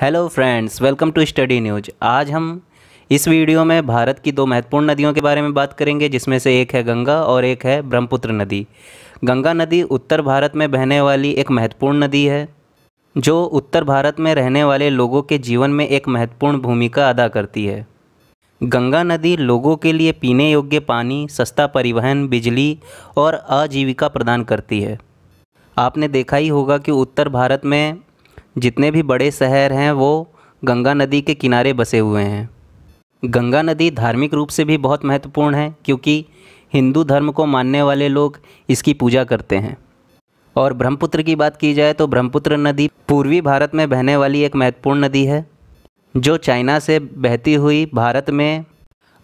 hello friends welcome to study news आज हम इस वीडियो में भारत की दो महत्वपूर्ण नदियों के बारे में बात करेंगे जिसमें से एक है गंगा और एक है ब्रह्मपुत्र नदी गंगा नदी उत्तर भारत में बहने वाली एक महत्वपूर्ण नदी है जो उत्तर भारत में रहने वाले लोगों के जीवन में एक महत्वपूर्ण भूमिका अदा करती है गंगा नदी लोगों के लिए पीने योग्य पानी सस्ता परिवहन बिजली और आजीविका प्रदान करती है आपने देखा ही होगा कि उत्तर भारत में जितने भी बड़े शहर हैं वो गंगा नदी के किनारे बसे हुए हैं गंगा नदी धार्मिक रूप से भी बहुत महत्वपूर्ण है क्योंकि हिंदू धर्म को मानने वाले लोग इसकी पूजा करते हैं और ब्रह्मपुत्र की बात की जाए तो ब्रह्मपुत्र नदी पूर्वी भारत में बहने वाली एक महत्वपूर्ण नदी है जो चाइना से बहती हुई भारत में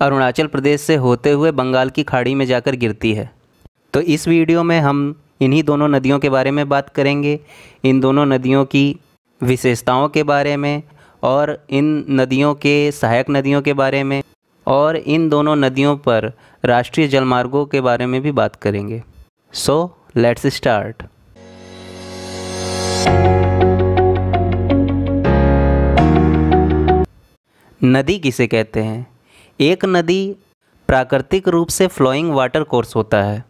अरुणाचल प्रदेश से होते हुए बंगाल की खाड़ी में जाकर गिरती है तो इस वीडियो में हम इन्हीं दोनों नदियों के बारे में बात करेंगे इन दोनों नदियों की विशेषताओं के बारे में और इन नदियों के सहायक नदियों के बारे में और इन दोनों नदियों पर राष्ट्रीय जलमार्गों के बारे में भी बात करेंगे सो लेट्स स्टार्ट नदी किसे कहते हैं एक नदी प्राकृतिक रूप से फ्लोइंग वाटर कोर्स होता है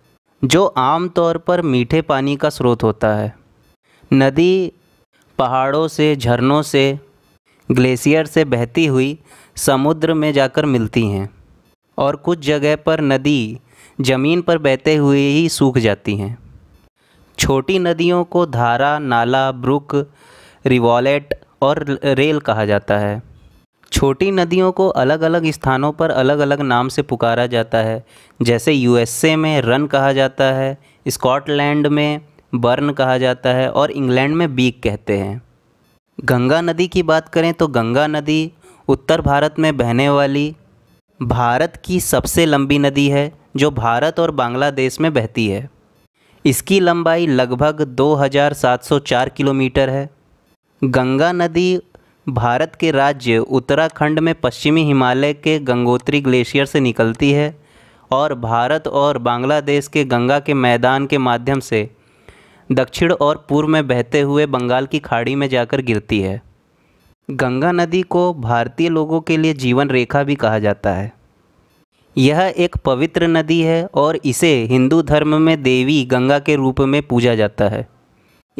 जो आमतौर पर मीठे पानी का स्रोत होता है नदी पहाड़ों से झरनों से ग्लेशियर से बहती हुई समुद्र में जाकर मिलती हैं और कुछ जगह पर नदी ज़मीन पर बहते हुए ही सूख जाती हैं छोटी नदियों को धारा नाला ब्रुक रिवॉलेट और रेल कहा जाता है छोटी नदियों को अलग अलग स्थानों पर अलग अलग नाम से पुकारा जाता है जैसे यूएसए में रन कहा जाता है स्कॉटलैंड में बर्न कहा जाता है और इंग्लैंड में बीक कहते हैं गंगा नदी की बात करें तो गंगा नदी उत्तर भारत में बहने वाली भारत की सबसे लंबी नदी है जो भारत और बांग्लादेश में बहती है इसकी लंबाई लगभग 2704 किलोमीटर है गंगा नदी भारत के राज्य उत्तराखंड में पश्चिमी हिमालय के गंगोत्री ग्लेशियर से निकलती है और भारत और बांग्लादेश के गंगा के मैदान के माध्यम से दक्षिण और पूर्व में बहते हुए बंगाल की खाड़ी में जाकर गिरती है गंगा नदी को भारतीय लोगों के लिए जीवन रेखा भी कहा जाता है यह एक पवित्र नदी है और इसे हिंदू धर्म में देवी गंगा के रूप में पूजा जाता है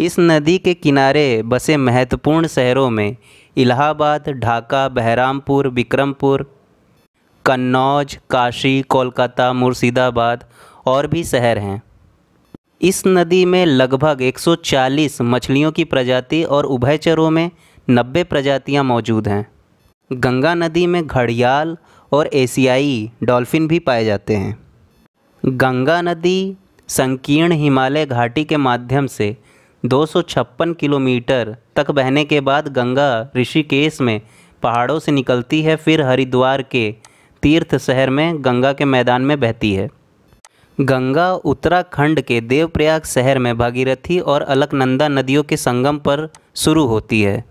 इस नदी के किनारे बसे महत्वपूर्ण शहरों में इलाहाबाद ढाका बहरामपुर बिक्रमपुर कन्नौज काशी कोलकाता मुर्शिदाबाद और भी शहर हैं इस नदी में लगभग 140 मछलियों की प्रजाति और उभयचरों में 90 प्रजातियां मौजूद हैं गंगा नदी में घड़ियाल और एशियाई डॉल्फिन भी पाए जाते हैं गंगा नदी संकीर्ण हिमालय घाटी के माध्यम से दो किलोमीटर तक बहने के बाद गंगा ऋषिकेश में पहाड़ों से निकलती है फिर हरिद्वार के तीर्थ शहर में गंगा के मैदान में बहती है गंगा उत्तराखंड के देवप्रयाग शहर में भागीरथी और अलकनंदा नदियों के संगम पर शुरू होती है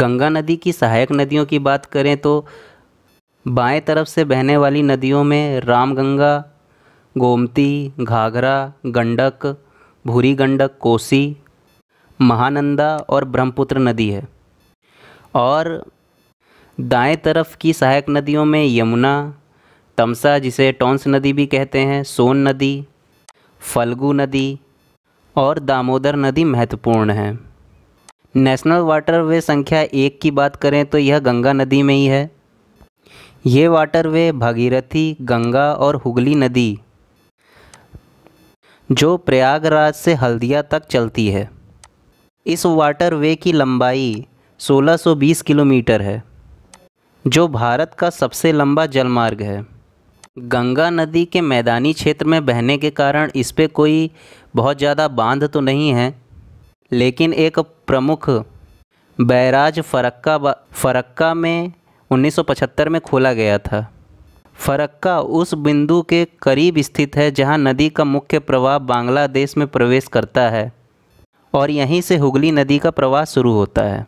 गंगा नदी की सहायक नदियों की बात करें तो बाएं तरफ से बहने वाली नदियों में रामगंगा गोमती घाघरा गंडक भूरी गंडक कोसी महानंदा और ब्रह्मपुत्र नदी है और दाएं तरफ की सहायक नदियों में यमुना तमसा जिसे टोंस नदी भी कहते हैं सोन नदी फल्गु नदी और दामोदर नदी महत्वपूर्ण है नेशनल वाटर वे संख्या एक की बात करें तो यह गंगा नदी में ही है ये वाटर वे भागीरथी गंगा और हुगली नदी जो प्रयागराज से हल्दिया तक चलती है इस वाटर वे की लंबाई 1620 किलोमीटर है जो भारत का सबसे लंबा जलमार्ग है गंगा नदी के मैदानी क्षेत्र में बहने के कारण इस पर कोई बहुत ज़्यादा बांध तो नहीं है लेकिन एक प्रमुख बैराज फरक्का फरक्का में 1975 में खोला गया था फरक्का उस बिंदु के करीब स्थित है जहां नदी का मुख्य प्रवाह बांग्लादेश में प्रवेश करता है और यहीं से हुगली नदी का प्रवाह शुरू होता है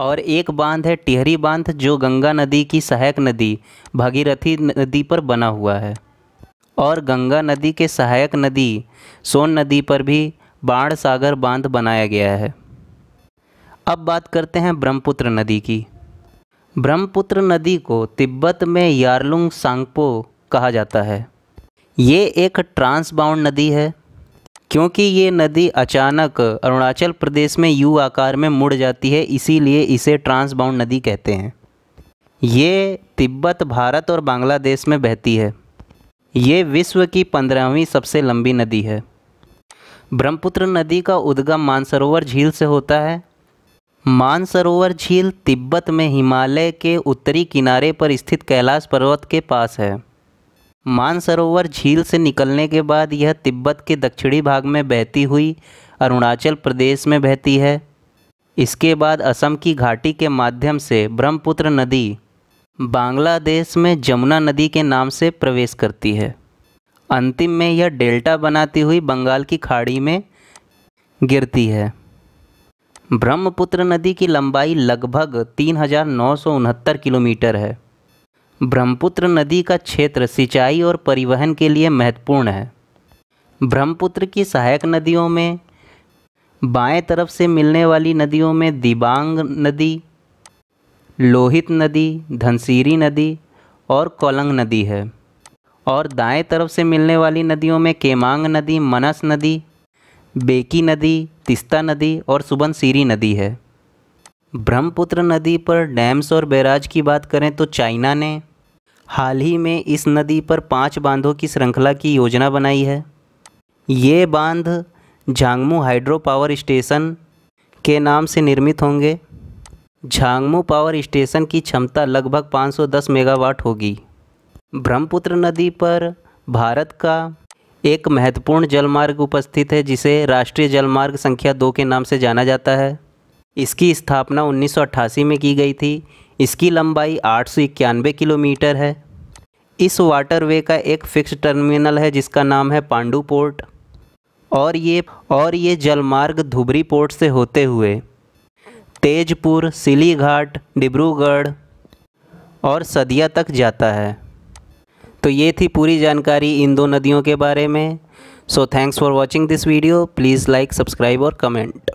और एक बांध है टिहरी बांध जो गंगा नदी की सहायक नदी भागीरथी नदी पर बना हुआ है और गंगा नदी के सहायक नदी सोन नदी पर भी बाढ़ सागर बांध बनाया गया है अब बात करते हैं ब्रह्मपुत्र नदी की ब्रह्मपुत्र नदी को तिब्बत में यारलुंग सांगपो कहा जाता है ये एक ट्रांसबाउंड नदी है क्योंकि ये नदी अचानक अरुणाचल प्रदेश में यू आकार में मुड़ जाती है इसीलिए इसे ट्रांसबाउंड नदी कहते हैं ये तिब्बत भारत और बांग्लादेश में बहती है ये विश्व की पंद्रहवीं सबसे लंबी नदी है ब्रह्मपुत्र नदी का उद्गम मानसरोवर झील से होता है मानसरोवर झील तिब्बत में हिमालय के उत्तरी किनारे पर स्थित कैलाश पर्वत के पास है मानसरोवर झील से निकलने के बाद यह तिब्बत के दक्षिणी भाग में बहती हुई अरुणाचल प्रदेश में बहती है इसके बाद असम की घाटी के माध्यम से ब्रह्मपुत्र नदी बांग्लादेश में जमुना नदी के नाम से प्रवेश करती है अंतिम में यह डेल्टा बनाती हुई बंगाल की खाड़ी में गिरती है ब्रह्मपुत्र नदी की लंबाई लगभग तीन किलोमीटर है ब्रह्मपुत्र नदी का क्षेत्र सिंचाई और परिवहन के लिए महत्वपूर्ण है ब्रह्मपुत्र की सहायक नदियों में बाएं तरफ से मिलने वाली नदियों में दिबांग नदी लोहित नदी धनसीरी नदी और कोलंग नदी है और दाएं तरफ से मिलने वाली नदियों में केमांग नदी मनस नदी बेकी नदी तिस्ता नदी और सुबनसीरी नदी है ब्रह्मपुत्र नदी पर डैम्स और बैराज की बात करें तो चाइना ने हाल ही में इस नदी पर पाँच बांधों की श्रृंखला की योजना बनाई है ये बांध झांगमू हाइड्रो पावर स्टेशन के नाम से निर्मित होंगे झांगमू पावर स्टेशन की क्षमता लगभग 510 मेगावाट होगी ब्रह्मपुत्र नदी पर भारत का एक महत्वपूर्ण जलमार्ग उपस्थित है जिसे राष्ट्रीय जलमार्ग संख्या दो के नाम से जाना जाता है इसकी स्थापना 1988 में की गई थी इसकी लंबाई आठ किलोमीटर है इस वाटरवे का एक फिक्स टर्मिनल है जिसका नाम है पांडू पोर्ट और ये और ये जलमार्ग धुबरी पोर्ट से होते हुए तेजपुर सिलीघाट डिब्रूगढ़ और सदिया तक जाता है तो ये थी पूरी जानकारी इन दो नदियों के बारे में so thanks for watching this video please like subscribe और कमेंट